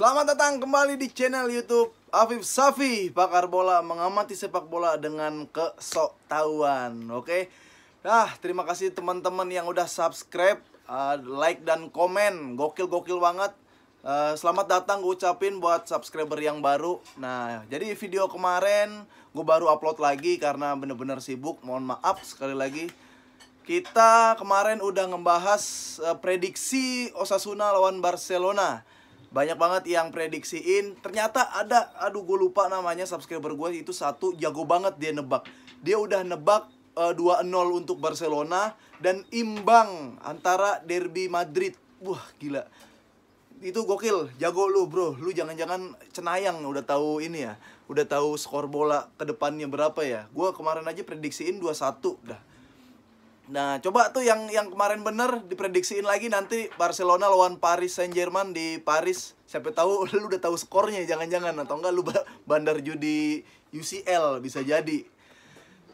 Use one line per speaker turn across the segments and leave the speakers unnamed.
Selamat datang kembali di channel YouTube Afif Safi, pakar bola mengamati sepak bola dengan kesoktauan. Oke. Nah, terima kasih teman-teman yang udah subscribe, uh, like dan komen. Gokil-gokil banget. Uh, selamat datang gue ucapin buat subscriber yang baru. Nah, jadi video kemarin gue baru upload lagi karena bener-bener sibuk. Mohon maaf sekali lagi. Kita kemarin udah ngebahas uh, prediksi Osasuna lawan Barcelona banyak banget yang prediksiin ternyata ada aduh gue lupa namanya subscriber gue itu satu jago banget dia nebak dia udah nebak uh, eh, 2-0 untuk Barcelona dan imbang antara derby Madrid wah gila itu gokil jago lu bro lu jangan-jangan cenayang udah tahu ini ya udah tahu skor bola kedepannya berapa ya gue kemarin aja prediksiin 2-1 dah Nah, coba tuh yang yang kemarin bener diprediksiin lagi nanti Barcelona lawan Paris Saint-Germain di Paris. Siapa tahu lu udah tahu skornya jangan-jangan atau enggak lu bandar judi UCL bisa jadi.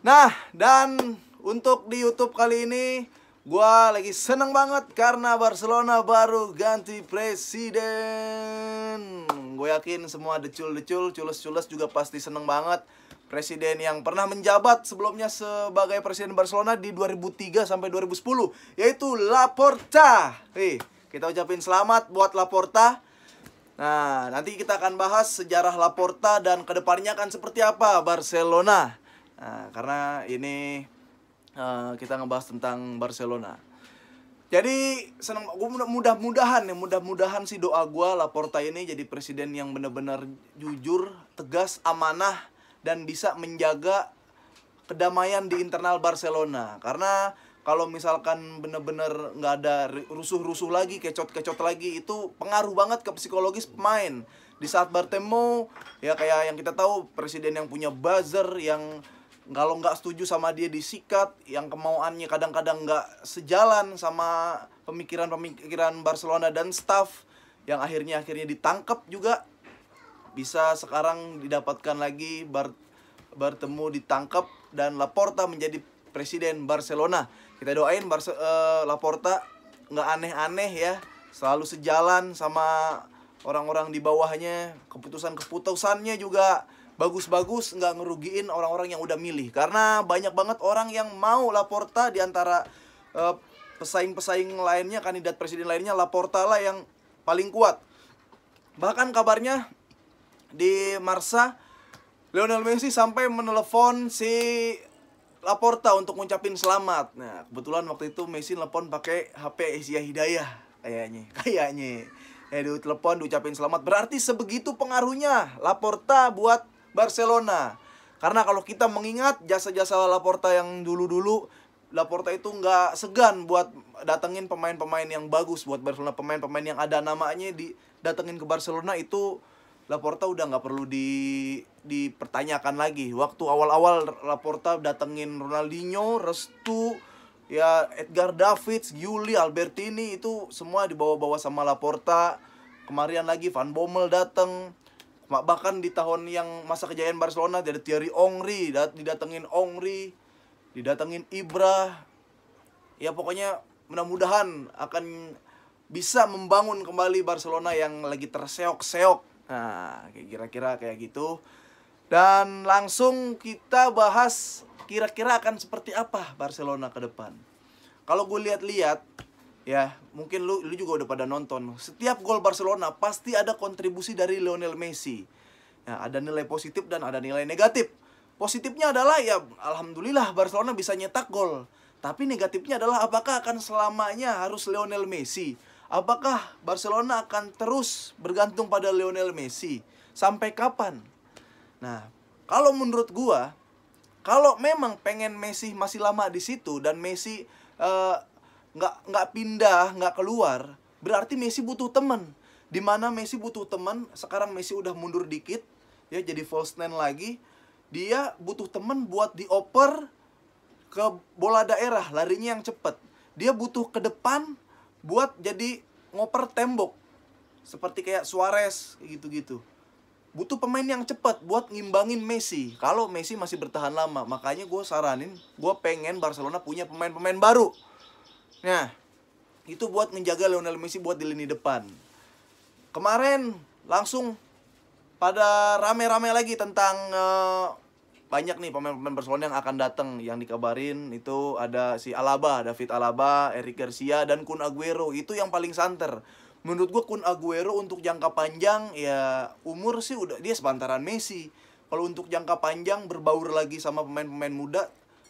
Nah, dan untuk di YouTube kali ini gua lagi seneng banget karena Barcelona baru ganti presiden. Gue yakin semua decul-decul, culus-culus juga pasti seneng banget presiden yang pernah menjabat sebelumnya sebagai presiden Barcelona di 2003 sampai 2010 yaitu Laporta. kita ucapin selamat buat Laporta. Nah, nanti kita akan bahas sejarah Laporta dan kedepannya akan seperti apa Barcelona. Nah, karena ini uh, kita ngebahas tentang Barcelona. Jadi senang mudah-mudahan ya mudah-mudahan sih doa gue Laporta ini jadi presiden yang benar-benar jujur, tegas, amanah dan bisa menjaga kedamaian di internal Barcelona karena kalau misalkan bener-bener nggak ada rusuh-rusuh lagi, kecot-kecot lagi, itu pengaruh banget ke psikologis pemain. Di saat bertemu ya kayak yang kita tahu, presiden yang punya buzzer, yang kalau nggak setuju sama dia disikat, yang kemauannya kadang-kadang nggak sejalan sama pemikiran-pemikiran Barcelona dan staff, yang akhirnya akhirnya ditangkap juga bisa sekarang didapatkan lagi bar, bertemu ditangkap dan Laporta menjadi presiden Barcelona. Kita doain Barce uh, Laporta nggak aneh-aneh ya, selalu sejalan sama orang-orang di bawahnya, keputusan-keputusannya juga bagus-bagus, nggak ngerugiin orang-orang yang udah milih. Karena banyak banget orang yang mau Laporta di antara uh, pesaing-pesaing lainnya, kandidat presiden lainnya, Laporta lah yang paling kuat. Bahkan kabarnya di Marsa Lionel Messi sampai menelepon si Laporta untuk ngucapin selamat. Nah, kebetulan waktu itu Messi telepon pakai HP Asia Hidayah kayaknya. Kayaknya. Eh, di telepon diucapin selamat. Berarti sebegitu pengaruhnya Laporta buat Barcelona. Karena kalau kita mengingat jasa-jasa Laporta yang dulu-dulu Laporta itu nggak segan buat datengin pemain-pemain yang bagus buat Barcelona, pemain-pemain yang ada namanya di datengin ke Barcelona itu Laporta udah nggak perlu di dipertanyakan lagi. Waktu awal-awal Laporta datengin Ronaldinho, Restu, ya Edgar Davids, Giuli, Albertini itu semua dibawa-bawa sama Laporta. Kemarin lagi Van Bommel dateng bahkan di tahun yang masa kejayaan Barcelona ada Thierry Ongri dat didatengin Ongri didatengin Ibra ya pokoknya mudah-mudahan akan bisa membangun kembali Barcelona yang lagi terseok-seok Nah, kira-kira kayak gitu. Dan langsung kita bahas kira-kira akan seperti apa Barcelona ke depan. Kalau gue lihat-lihat, ya mungkin lu, lu juga udah pada nonton. Setiap gol Barcelona pasti ada kontribusi dari Lionel Messi. Ya, ada nilai positif dan ada nilai negatif. Positifnya adalah ya alhamdulillah Barcelona bisa nyetak gol. Tapi negatifnya adalah apakah akan selamanya harus Lionel Messi? Apakah Barcelona akan terus bergantung pada Lionel Messi? Sampai kapan? Nah, kalau menurut gua, kalau memang pengen Messi masih lama di situ dan Messi eh, nggak uh, nggak pindah, nggak keluar, berarti Messi butuh teman. Dimana Messi butuh teman, sekarang Messi udah mundur dikit, ya jadi false nine lagi. Dia butuh teman buat dioper ke bola daerah, larinya yang cepet. Dia butuh ke depan buat jadi ngoper tembok seperti kayak Suarez gitu-gitu butuh pemain yang cepat buat ngimbangin Messi kalau Messi masih bertahan lama makanya gue saranin gue pengen Barcelona punya pemain-pemain baru nah itu buat menjaga Lionel Messi buat di lini depan kemarin langsung pada rame-rame lagi tentang uh, banyak nih pemain-pemain Barcelona yang akan datang yang dikabarin itu ada si Alaba, David Alaba, Eric Garcia dan Kun Aguero itu yang paling santer. Menurut gue Kun Aguero untuk jangka panjang ya umur sih udah dia sepantaran Messi. Kalau untuk jangka panjang berbaur lagi sama pemain-pemain muda,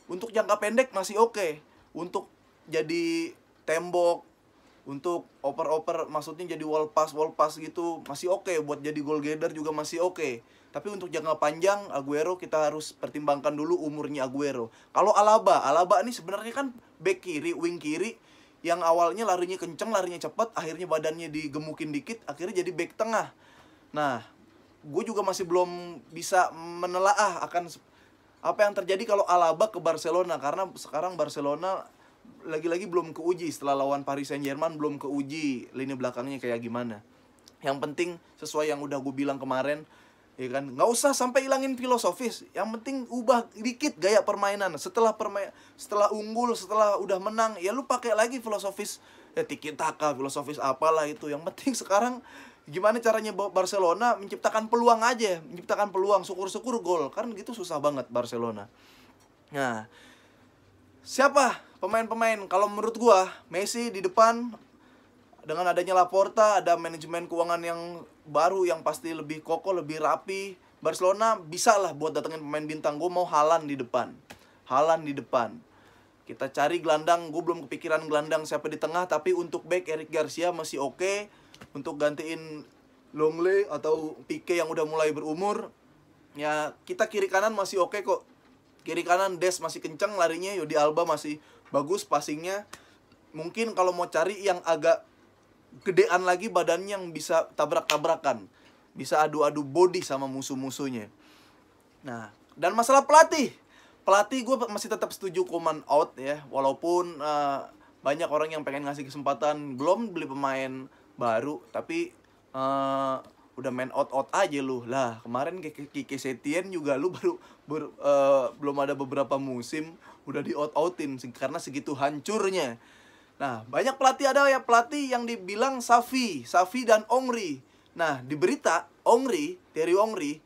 untuk jangka pendek masih oke. Okay. Untuk jadi tembok untuk oper-oper maksudnya jadi wall pass wall pass gitu masih oke okay. buat jadi goal getter juga masih oke okay. tapi untuk jangka panjang Aguero kita harus pertimbangkan dulu umurnya Aguero kalau Alaba Alaba ini sebenarnya kan back kiri wing kiri yang awalnya larinya kenceng larinya cepat akhirnya badannya digemukin dikit akhirnya jadi back tengah nah gue juga masih belum bisa menelaah akan apa yang terjadi kalau Alaba ke Barcelona karena sekarang Barcelona lagi-lagi belum keuji setelah lawan Paris Saint Germain belum keuji lini belakangnya kayak gimana yang penting sesuai yang udah gue bilang kemarin ya kan nggak usah sampai ilangin filosofis yang penting ubah dikit gaya permainan setelah permain setelah unggul setelah udah menang ya lu pakai lagi filosofis ya tiki taka filosofis apalah itu yang penting sekarang gimana caranya Barcelona menciptakan peluang aja menciptakan peluang syukur-syukur gol kan gitu susah banget Barcelona nah siapa pemain-pemain kalau menurut gua Messi di depan dengan adanya Laporta ada manajemen keuangan yang baru yang pasti lebih kokoh lebih rapi Barcelona bisa lah buat datengin pemain bintang gua mau Halan di depan Halan di depan kita cari gelandang gue belum kepikiran gelandang siapa di tengah tapi untuk back Eric Garcia masih oke okay. untuk gantiin Longley atau Pique yang udah mulai berumur ya kita kiri kanan masih oke okay kok kiri kanan Des masih kenceng larinya Yodi Alba masih bagus passingnya mungkin kalau mau cari yang agak gedean lagi badannya yang bisa tabrak-tabrakan bisa adu-adu body sama musuh-musuhnya nah dan masalah pelatih pelatih gue masih tetap setuju Koman out ya walaupun uh, banyak orang yang pengen ngasih kesempatan belum beli pemain baru tapi uh, udah main out out aja lu lah kemarin kayak Kiki Setien juga lu baru, baru uh, belum ada beberapa musim udah di out outin karena segitu hancurnya nah banyak pelatih ada ya pelatih yang dibilang Safi Safi dan Ongri nah di berita Ongri Terry Ongri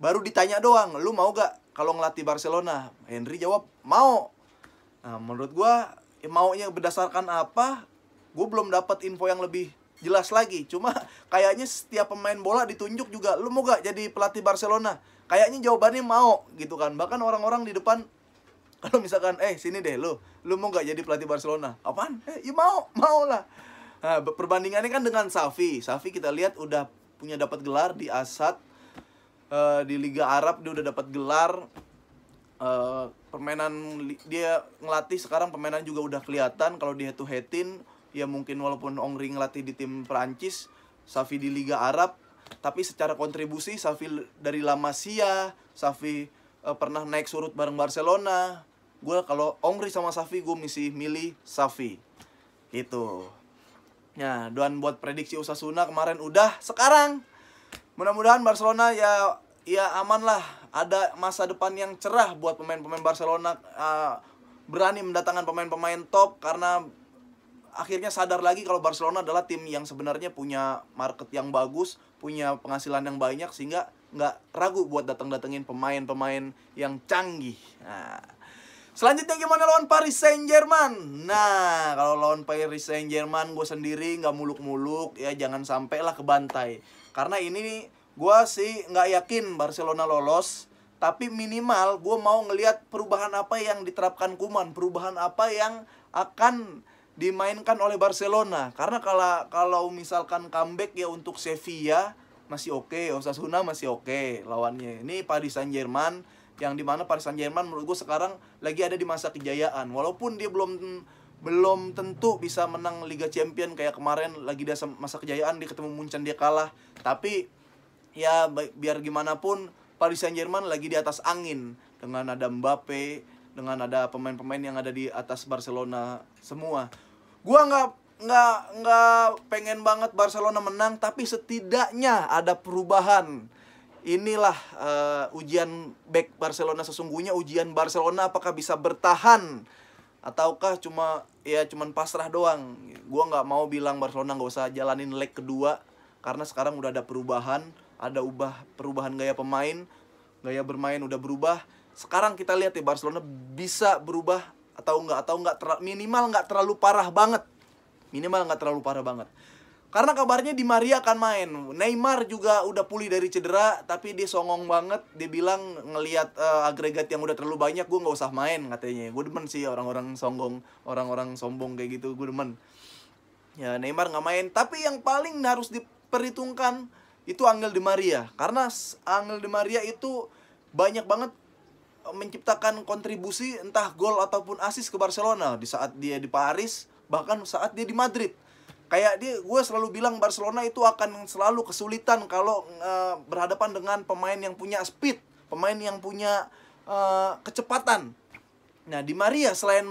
baru ditanya doang lu mau gak kalau ngelatih Barcelona Henry jawab mau nah menurut gua ya maunya berdasarkan apa gue belum dapat info yang lebih jelas lagi cuma kayaknya setiap pemain bola ditunjuk juga lu mau gak jadi pelatih Barcelona kayaknya jawabannya mau gitu kan bahkan orang-orang di depan kalau misalkan eh sini deh lo lo mau nggak jadi pelatih Barcelona apaan eh ya mau mau lah nah, perbandingannya kan dengan Safi Safi kita lihat udah punya dapat gelar di Asad uh, eh, di Liga Arab dia udah dapat gelar uh, permainan dia ngelatih sekarang permainan juga udah kelihatan kalau dia tuh Hetin ya mungkin walaupun Ongri ngelatih di tim Perancis Safi di Liga Arab tapi secara kontribusi Safi dari La Masia Safi eh, pernah naik surut bareng Barcelona gue kalau Ongri sama Safi gue misi milih Safi gitu. ya doan buat prediksi usasuna kemarin udah sekarang mudah-mudahan Barcelona ya ya aman lah ada masa depan yang cerah buat pemain-pemain Barcelona uh, berani mendatangkan pemain-pemain top karena akhirnya sadar lagi kalau Barcelona adalah tim yang sebenarnya punya market yang bagus, punya penghasilan yang banyak sehingga nggak ragu buat datang datengin pemain-pemain yang canggih. Nah, Selanjutnya gimana lawan Paris Saint-Germain? Nah, kalau lawan Paris Saint-Germain gue sendiri nggak muluk-muluk ya jangan sampai lah kebantai. Karena ini gue sih nggak yakin Barcelona lolos. Tapi minimal gue mau ngelihat perubahan apa yang diterapkan Kuman, perubahan apa yang akan dimainkan oleh Barcelona. Karena kalau kalau misalkan comeback ya untuk Sevilla masih oke, okay. Osasuna masih oke okay lawannya. Ini Paris Saint-Germain yang dimana Paris Saint Germain menurut gue sekarang lagi ada di masa kejayaan walaupun dia belum belum tentu bisa menang Liga Champion kayak kemarin lagi di masa kejayaan dia ketemu Munchen dia kalah tapi ya biar gimana pun Paris Saint Germain lagi di atas angin dengan ada Mbappe dengan ada pemain-pemain yang ada di atas Barcelona semua gua nggak nggak nggak pengen banget Barcelona menang tapi setidaknya ada perubahan inilah uh, ujian back Barcelona sesungguhnya ujian Barcelona apakah bisa bertahan ataukah cuma ya cuman pasrah doang gue nggak mau bilang Barcelona nggak usah jalanin leg kedua karena sekarang udah ada perubahan ada ubah perubahan gaya pemain gaya bermain udah berubah sekarang kita lihat ya Barcelona bisa berubah atau nggak atau nggak minimal nggak terlalu parah banget minimal nggak terlalu parah banget karena kabarnya Di Maria akan main. Neymar juga udah pulih dari cedera, tapi dia songong banget. Dia bilang ngelihat uh, agregat yang udah terlalu banyak, gue nggak usah main katanya. Gue demen sih orang-orang songong orang-orang sombong kayak gitu, gue demen. Ya Neymar nggak main, tapi yang paling harus diperhitungkan itu Angel Di Maria. Karena Angel Di Maria itu banyak banget eh, menciptakan kontribusi entah gol ataupun asis ke Barcelona di saat dia di Paris, bahkan saat dia di Madrid kayak dia gue selalu bilang Barcelona itu akan selalu kesulitan kalau uh, berhadapan dengan pemain yang punya speed, pemain yang punya uh, kecepatan. Nah, di Maria selain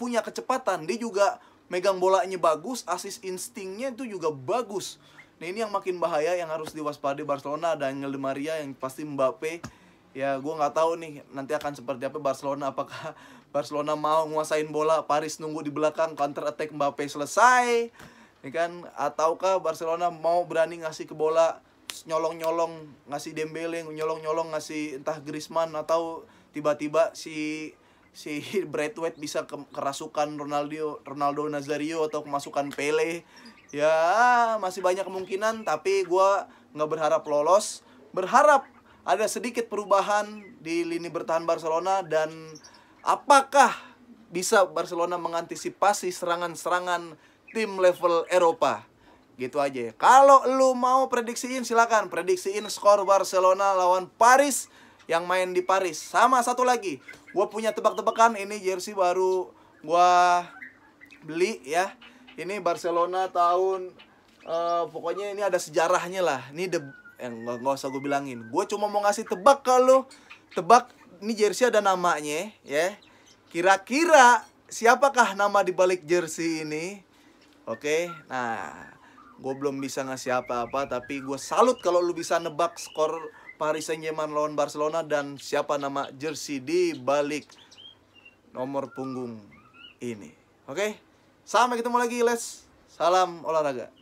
punya kecepatan, dia juga megang bolanya bagus, asis instingnya itu juga bagus. Nah, ini yang makin bahaya yang harus diwaspadai Barcelona dan Di Maria yang pasti Mbappe ya gue nggak tahu nih nanti akan seperti apa Barcelona apakah Barcelona mau nguasain bola Paris nunggu di belakang counter attack Mbappe selesai ini ya kan ataukah Barcelona mau berani ngasih ke bola nyolong-nyolong ngasih Dembele, nyolong-nyolong ngasih entah Griezmann atau tiba-tiba si si Bradway bisa ke, kerasukan Ronaldo Ronaldo Nazario atau kemasukan Pele ya masih banyak kemungkinan tapi gue nggak berharap lolos berharap ada sedikit perubahan di lini bertahan Barcelona dan apakah bisa Barcelona mengantisipasi serangan-serangan tim level Eropa gitu aja. Kalau lu mau prediksiin silakan prediksiin skor Barcelona lawan Paris yang main di Paris. Sama satu lagi, gue punya tebak-tebakan ini jersey baru gue beli ya. Ini Barcelona tahun uh, pokoknya ini ada sejarahnya lah. Ini the yang eh, nggak usah gue bilangin. Gue cuma mau ngasih tebak kalau Tebak ini jersey ada namanya ya. Kira-kira siapakah nama di balik jersey ini? Oke, okay? nah gue belum bisa ngasih apa-apa tapi gue salut kalau lu bisa nebak skor Paris Saint-Germain lawan Barcelona dan siapa nama jersey di balik nomor punggung ini. Oke, okay? sampai ketemu lagi, Les. Salam olahraga.